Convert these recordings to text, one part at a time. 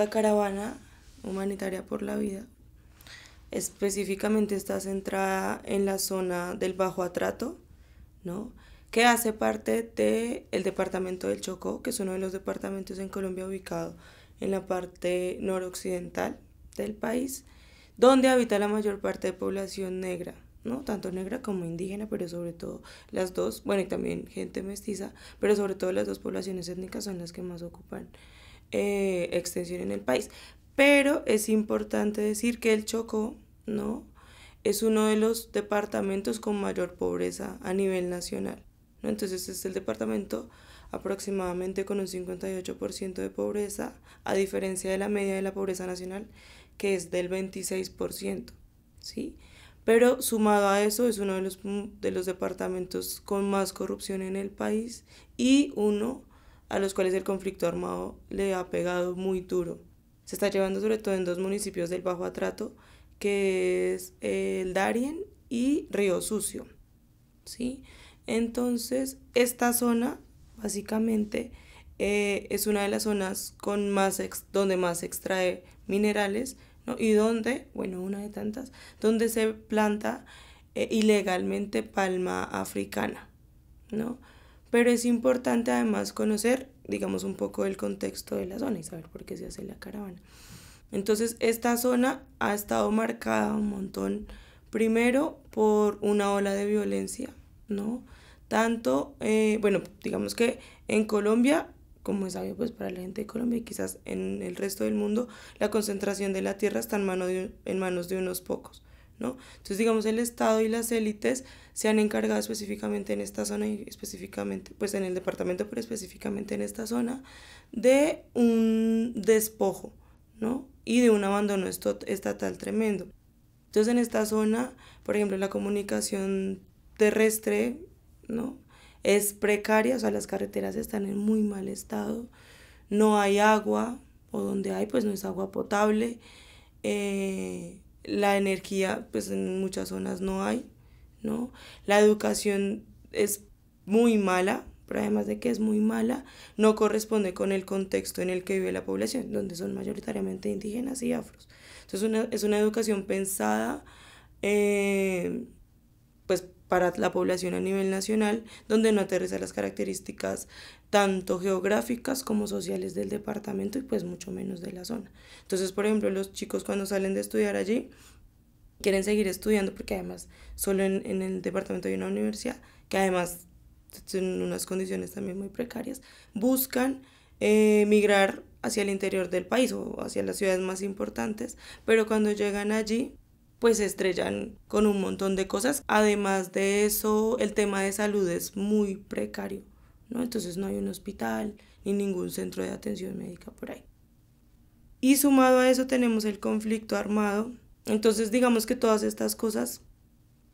La caravana humanitaria por la vida específicamente está centrada en la zona del Bajo Atrato, ¿no? que hace parte del el departamento del Chocó, que es uno de los departamentos en Colombia ubicado en la parte noroccidental del país, donde habita la mayor parte de población negra, ¿no? tanto negra como indígena, pero sobre todo las dos, bueno, y también gente mestiza, pero sobre todo las dos poblaciones étnicas son las que más ocupan eh, extensión en el país. Pero es importante decir que el Chocó, ¿no? Es uno de los departamentos con mayor pobreza a nivel nacional. ¿no? Entonces es el departamento aproximadamente con un 58% de pobreza, a diferencia de la media de la pobreza nacional, que es del 26%. ¿sí? Pero sumado a eso, es uno de los, de los departamentos con más corrupción en el país y uno a los cuales el conflicto armado le ha pegado muy duro. Se está llevando sobre todo en dos municipios del Bajo Atrato, que es eh, el Darien y Río Sucio. ¿sí? Entonces, esta zona básicamente eh, es una de las zonas con más donde más se extrae minerales y donde, bueno, una de tantas, donde se planta eh, ilegalmente palma africana. ¿no? Pero es importante además conocer, digamos, un poco el contexto de la zona y saber por qué se hace la caravana. Entonces, esta zona ha estado marcada un montón, primero por una ola de violencia, ¿no? Tanto, eh, bueno, digamos que en Colombia, como es sabio pues para la gente de Colombia y quizás en el resto del mundo, la concentración de la tierra está en manos de unos pocos. ¿no? Entonces, digamos, el Estado y las élites se han encargado específicamente en esta zona y específicamente, pues en el departamento, pero específicamente en esta zona, de un despojo, ¿no? Y de un abandono estatal tremendo. Entonces, en esta zona, por ejemplo, la comunicación terrestre, ¿no? Es precaria, o sea, las carreteras están en muy mal estado, no hay agua, o donde hay, pues no es agua potable. Eh, la energía, pues en muchas zonas no hay, ¿no? La educación es muy mala, pero además de que es muy mala, no corresponde con el contexto en el que vive la población, donde son mayoritariamente indígenas y afros. Entonces una, es una educación pensada, eh, pues para la población a nivel nacional, donde no aterriza las características tanto geográficas como sociales del departamento y pues mucho menos de la zona. Entonces, por ejemplo, los chicos cuando salen de estudiar allí quieren seguir estudiando porque además solo en, el departamento hay una universidad que además tiene unas condiciones también muy precarias, buscan eh, migrar hacia el interior del país o hacia las ciudades más importantes, pero cuando llegan allí pues se estrellan con un montón de cosas. Además de eso, el tema de salud es muy precario, ¿no? Entonces no hay un hospital ni ningún centro de atención médica por ahí. Y sumado a eso tenemos el conflicto armado. Entonces digamos que todas estas cosas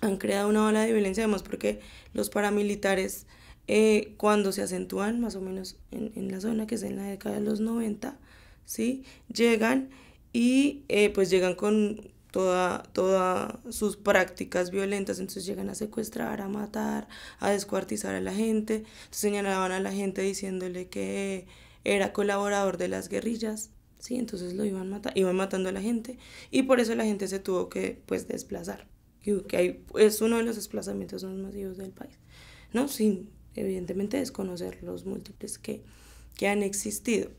han creado una ola de violencia, además porque los paramilitares eh, cuando se acentúan, más o menos en, la zona, que es en la década de los 90, ¿sí? llegan y eh, pues llegan con todas toda sus prácticas violentas, entonces llegan a secuestrar, a matar, a descuartizar a la gente, entonces señalaban a la gente diciéndole que era colaborador de las guerrillas, sí, entonces lo iban, mata iban matando a la gente y por eso la gente se tuvo que pues desplazar, que es uno de los desplazamientos más masivos del país, ¿no? Sin evidentemente desconocer los múltiples que, que han existido.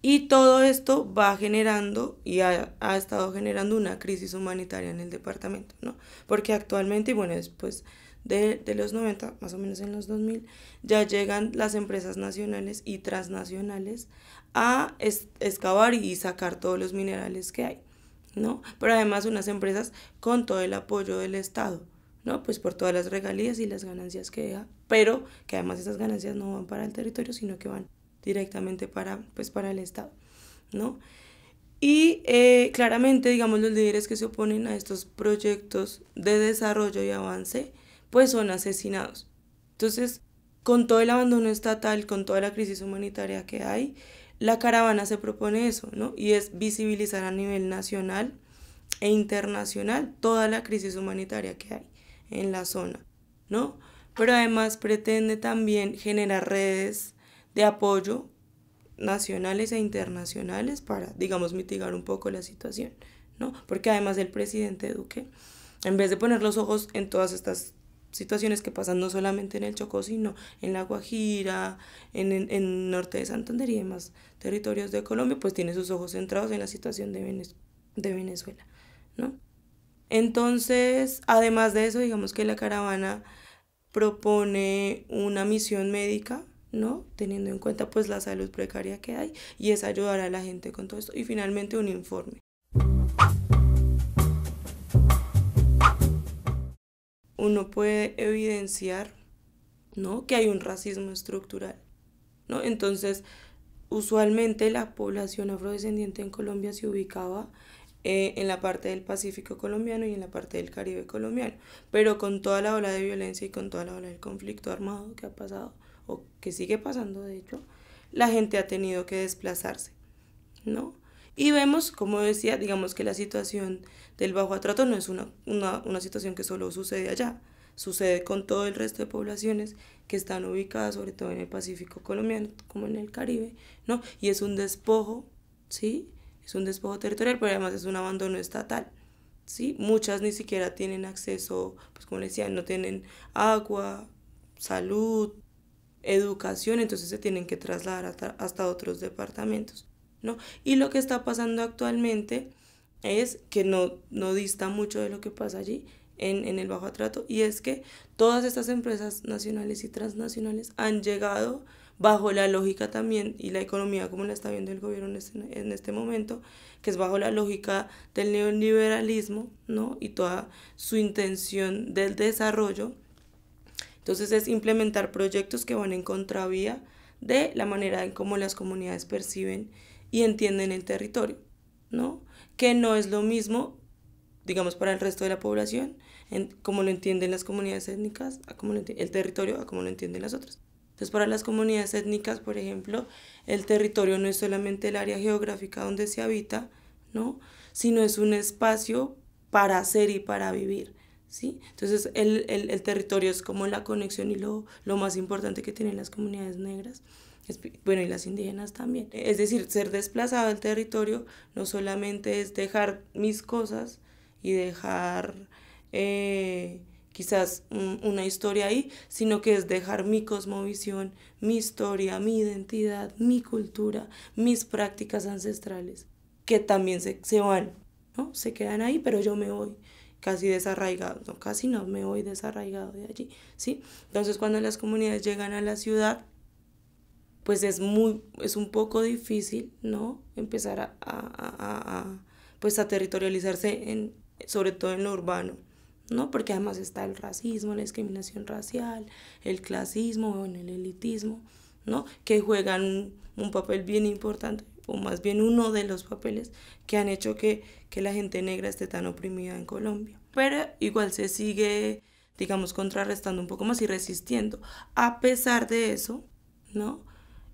Y todo esto va generando y ha, estado generando una crisis humanitaria en el departamento, ¿no? Porque actualmente, y bueno, después de, los 90, más o menos en los 2000, ya llegan las empresas nacionales y transnacionales a excavar y sacar todos los minerales que hay, ¿no? Pero además unas empresas con todo el apoyo del Estado, ¿no? Pues por todas las regalías y las ganancias que deja, pero que además esas ganancias no van para el territorio, sino que van directamente para, pues, para el Estado, ¿no? Y eh, claramente, digamos, los líderes que se oponen a estos proyectos de desarrollo y avance, pues son asesinados. Entonces, con todo el abandono estatal, con toda la crisis humanitaria que hay, la caravana se propone eso, ¿no? Y es visibilizar a nivel nacional e internacional toda la crisis humanitaria que hay en la zona, ¿no? Pero además pretende también generar redes de apoyo nacionales e internacionales para, digamos, mitigar un poco la situación, ¿no? Porque además el presidente Duque, en vez de poner los ojos en todas estas situaciones que pasan no solamente en el Chocó, sino en la Guajira, en, en, norte de Santander y demás territorios de Colombia, pues tiene sus ojos centrados en la situación de, de Venezuela, ¿no? Entonces, además de eso, digamos que la caravana propone una misión médica ¿no? Teniendo en cuenta pues la salud precaria que hay y es ayudar a la gente con todo esto. Y finalmente un informe. Uno puede evidenciar, ¿no? Que hay un racismo estructural, ¿no? Entonces, usualmente la población afrodescendiente en Colombia se ubicaba eh, en la parte del Pacífico colombiano y en la parte del Caribe colombiano, pero con toda la ola de violencia y con toda la ola del conflicto armado que ha pasado, o que sigue pasando de hecho, la gente ha tenido que desplazarse, ¿no? Y vemos, como decía, digamos que la situación del bajo atrato no es una, una, una situación que solo sucede allá, sucede con todo el resto de poblaciones que están ubicadas sobre todo en el Pacífico colombiano, como en el Caribe, ¿no? Y es un despojo, ¿sí? Es un despojo territorial, pero además es un abandono estatal. ¿sí? Muchas ni siquiera tienen acceso, pues como decía, no tienen agua, salud, educación, entonces se tienen que trasladar hasta, otros departamentos. ¿no? Y lo que está pasando actualmente es que no, no dista mucho de lo que pasa allí en, el bajo atrato y es que todas estas empresas nacionales y transnacionales han llegado bajo la lógica también y la economía como la está viendo el gobierno en este, este momento, que es bajo la lógica del neoliberalismo ¿no? y toda su intención del desarrollo entonces es implementar proyectos que van en contravía de la manera en cómo las comunidades perciben y entienden el territorio, ¿no? Que no es lo mismo, digamos, para el resto de la población, como lo entienden las comunidades étnicas, a como lo el territorio, a como lo entienden las otras. Entonces, para las comunidades étnicas, por ejemplo, el territorio no es solamente el área geográfica donde se habita, ¿no? sino es un espacio para hacer y para vivir. ¿sí? Entonces el, territorio es como la conexión y lo, más importante que tienen las comunidades negras bueno, y las indígenas también. Es decir, ser desplazado del territorio no solamente es dejar mis cosas y dejar eh, quizás una historia ahí, sino que es dejar mi cosmovisión, mi historia, mi identidad, mi cultura, mis prácticas ancestrales, que también se, se van, ¿no? Se quedan ahí, pero yo me voy casi desarraigado. casi no, me voy desarraigado de allí, ¿sí? Entonces cuando las comunidades llegan a la ciudad, pues es muy, es un poco difícil, ¿no? Empezar a, pues a territorializarse en, sobre todo en lo urbano, ¿no? Porque además está el racismo, la discriminación racial, el clasismo, bueno, el elitismo, ¿no? Que juegan un papel bien importante o más bien uno de los papeles que han hecho que, la gente negra esté tan oprimida en Colombia. Pero igual se sigue, digamos, contrarrestando un poco más y resistiendo. A pesar de eso, ¿no?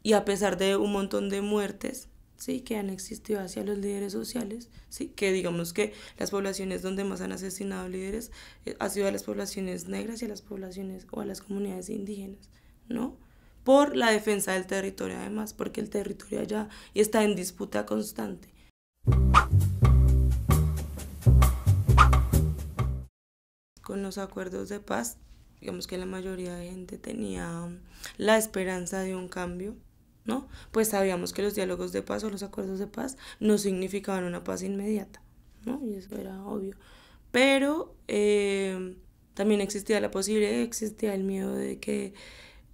Y a pesar de un montón de muertes, ¿sí? Que han existido hacia los líderes sociales, ¿sí? Que digamos que las poblaciones donde más han asesinado líderes eh, ha sido a las poblaciones negras y a las poblaciones o a las comunidades indígenas, ¿no? por la defensa del territorio además, porque el territorio allá está en disputa constante. Con los acuerdos de paz, digamos que la mayoría de gente tenía la esperanza de un cambio, ¿no? Pues sabíamos que los diálogos de paz o los acuerdos de paz no significaban una paz inmediata, ¿no? Y eso era obvio. Pero eh, también existía la posibilidad, existía el miedo de que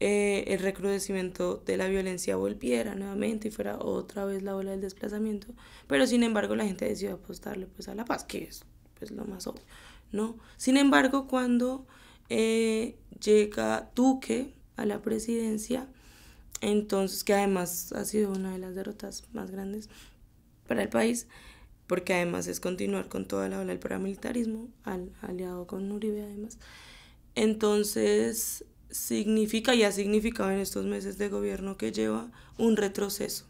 eh, el recrudecimiento de la violencia volviera nuevamente y fuera otra vez la ola del desplazamiento, pero sin embargo la gente decidió apostarle pues a la paz, que es pues lo más obvio, ¿no? Sin embargo, cuando eh, llega Duque a la presidencia, entonces, que además ha sido una de las derrotas más grandes para el país, porque además es continuar con toda la ola del paramilitarismo, al, aliado con Uribe además. Entonces, significa y ha significado en estos meses de gobierno que lleva un retroceso,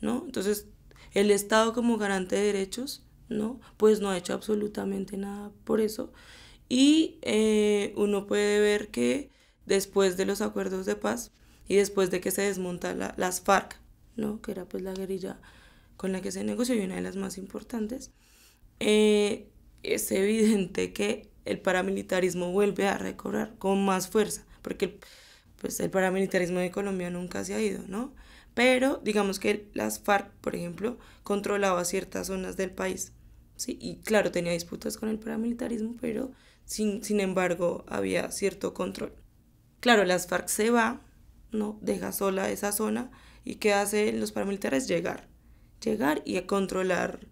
¿no? Entonces, el Estado como garante de derechos, ¿no? Pues no ha hecho absolutamente nada por eso. Y eh, uno puede ver que después de los acuerdos de paz y después de que se desmonta la, las FARC, ¿no? Que era pues la guerrilla con la que se negoció y una de las más importantes, eh, es evidente que el paramilitarismo vuelve a recobrar con más fuerza porque pues, el paramilitarismo de Colombia nunca se ha ido, ¿no? Pero digamos que las FARC, por ejemplo, controlaba ciertas zonas del país, ¿sí? Y claro, tenía disputas con el paramilitarismo, pero sin, sin embargo había cierto control. Claro, las FARC se va, ¿no? Deja sola esa zona y ¿qué hacen los paramilitares? Llegar, llegar y a controlar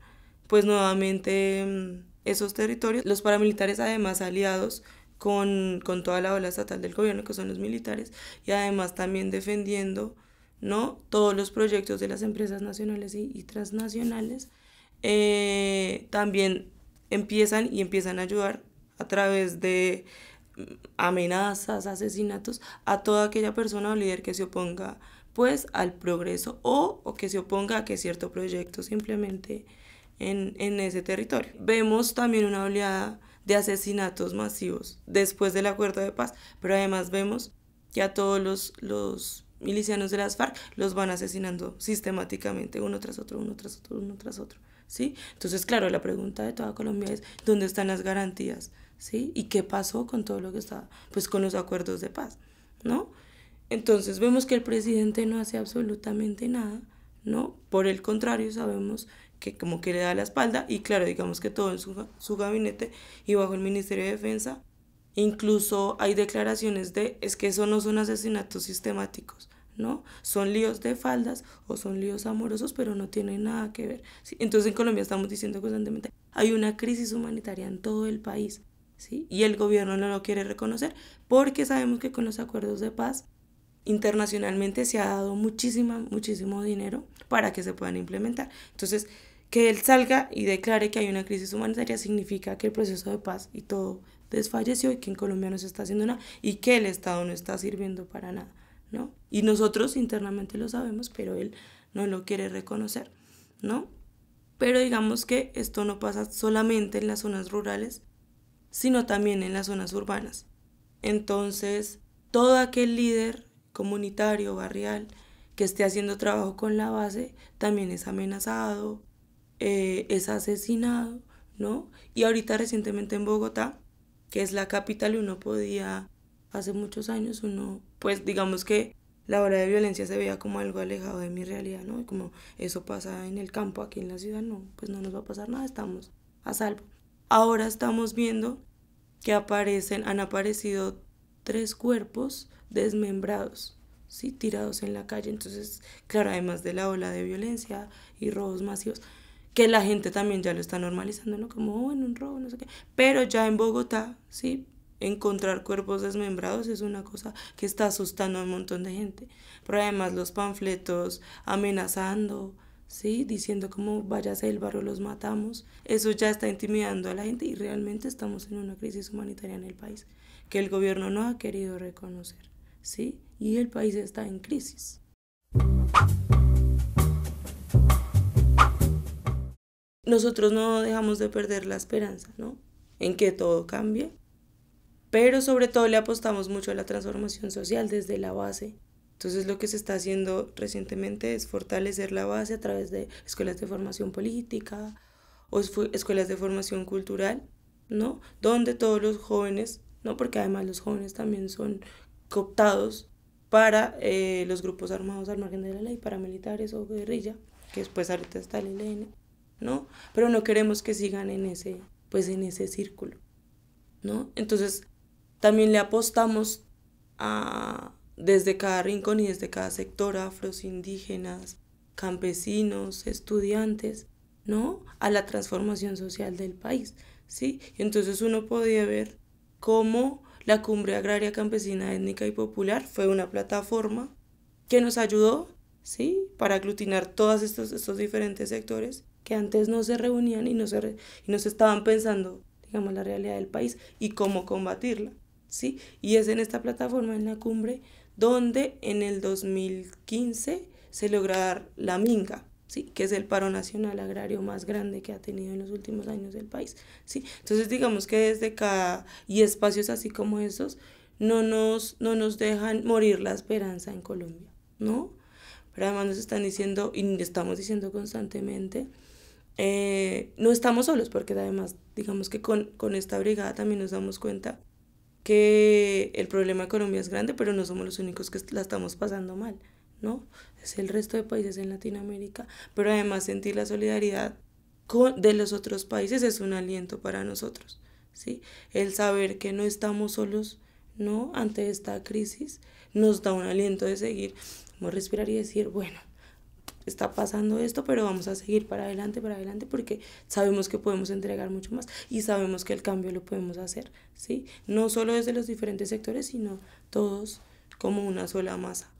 pues nuevamente mm, esos territorios. Los paramilitares además aliados con, con toda la ola estatal del gobierno, que son los militares, y además también defendiendo ¿no? todos los proyectos de las empresas nacionales y, transnacionales, eh, también empiezan y empiezan a ayudar a través de amenazas, asesinatos, a toda aquella persona o líder que se oponga pues al progreso o, o que se oponga a que cierto proyecto simplemente en, en ese territorio. Vemos también una oleada de asesinatos masivos después del acuerdo de paz, pero además vemos que a todos los, milicianos de las FARC los van asesinando sistemáticamente, uno tras otro, uno tras otro, uno tras otro. ¿sí? Entonces, claro, la pregunta de toda Colombia es, ¿dónde están las garantías? ¿Sí? ¿Y qué pasó con todo lo que estaba? Pues con los acuerdos de paz, ¿no? Entonces vemos que el presidente no hace absolutamente nada, ¿no? Por el contrario, sabemos que como que le da la espalda y claro, digamos que todo en su, su gabinete y bajo el Ministerio de Defensa. Incluso hay declaraciones de es que eso no son asesinatos sistemáticos, ¿no? Son líos de faldas o son líos amorosos, pero no tienen nada que ver. Entonces en Colombia estamos diciendo constantemente, hay una crisis humanitaria en todo el país, ¿sí? Y el gobierno no lo quiere reconocer porque sabemos que con los acuerdos de paz internacionalmente se ha dado muchísima, muchísimo dinero para que se puedan implementar. Entonces, que él salga y declare que hay una crisis humanitaria significa que el proceso de paz y todo desfalleció y que en Colombia no se está haciendo nada y que el Estado no está sirviendo para nada, ¿no? Y nosotros internamente lo sabemos, pero él no lo quiere reconocer, ¿no? Pero digamos que esto no pasa solamente en las zonas rurales, sino también en las zonas urbanas. Entonces, todo aquel líder comunitario, barrial, que esté haciendo trabajo con la base, también es amenazado, eh, es asesinado, ¿no? Y ahorita recientemente en Bogotá, que es la capital, uno podía, hace muchos años, uno, pues digamos que la ola de violencia se veía como algo alejado de mi realidad, ¿no? Como eso pasa en el campo, aquí en la ciudad, no, pues no nos va a pasar nada, estamos a salvo. Ahora estamos viendo que aparecen, han aparecido tres cuerpos desmembrados, ¿sí? Tirados en la calle. Entonces, claro, además de la ola de violencia y robos masivos, que la gente también ya lo está normalizando, ¿no? Como, oh, en un robo, no sé qué. Pero ya en Bogotá, ¿sí? Encontrar cuerpos desmembrados es una cosa que está asustando a un montón de gente. Pero además los panfletos amenazando, ¿sí? Diciendo como, váyase del barrio, los matamos. Eso ya está intimidando a la gente y realmente estamos en una crisis humanitaria en el país que el gobierno no ha querido reconocer, ¿sí? Y el país está en crisis. nosotros no dejamos de perder la esperanza, ¿no? En que todo cambie. Pero sobre todo le apostamos mucho a la transformación social desde la base. Entonces lo que se está haciendo recientemente es fortalecer la base a través de escuelas de formación política o escuelas de formación cultural, ¿no? Donde todos los jóvenes, ¿no? Porque además los jóvenes también son cooptados para eh, los grupos armados al margen de la ley, paramilitares o guerrilla, que después ahorita está el ELN. ¿no? Pero no queremos que sigan en ese, pues, en ese círculo, ¿no? Entonces, también le apostamos desde cada rincón y desde cada sector, afros, indígenas, campesinos, estudiantes, ¿no? A la transformación social del país, ¿sí? entonces uno podía ver cómo la Cumbre Agraria Campesina Étnica y Popular fue una plataforma que nos ayudó, ¿sí? Para aglutinar todos estos diferentes sectores que antes no se reunían y no se, y no se estaban pensando, digamos, la realidad del país y cómo combatirla. ¿sí? Y es en esta plataforma, en la cumbre, donde en el 2015 se logra dar la minga. ¿Sí? que es el paro nacional agrario más grande que ha tenido en los últimos años el país. ¿sí? Entonces digamos que desde cada, y espacios así como esos, no nos, no nos dejan morir la esperanza en Colombia, ¿no? Pero además nos están diciendo, y estamos diciendo constantemente, eh, no estamos solos, porque además, digamos que con, esta brigada también nos damos cuenta que el problema de Colombia es grande, pero no somos los únicos que la estamos pasando mal, ¿no? Es el resto de países en Latinoamérica, pero además sentir la solidaridad de los otros países es un aliento para nosotros, ¿sí? El saber que no estamos solos, ¿no? Ante esta crisis nos da un aliento de seguir, como respirar y decir, bueno, está pasando esto, pero vamos a seguir para adelante, para adelante, porque sabemos que podemos entregar mucho más y sabemos que el cambio lo podemos hacer, ¿sí? No solo desde los diferentes sectores, sino todos como una sola masa.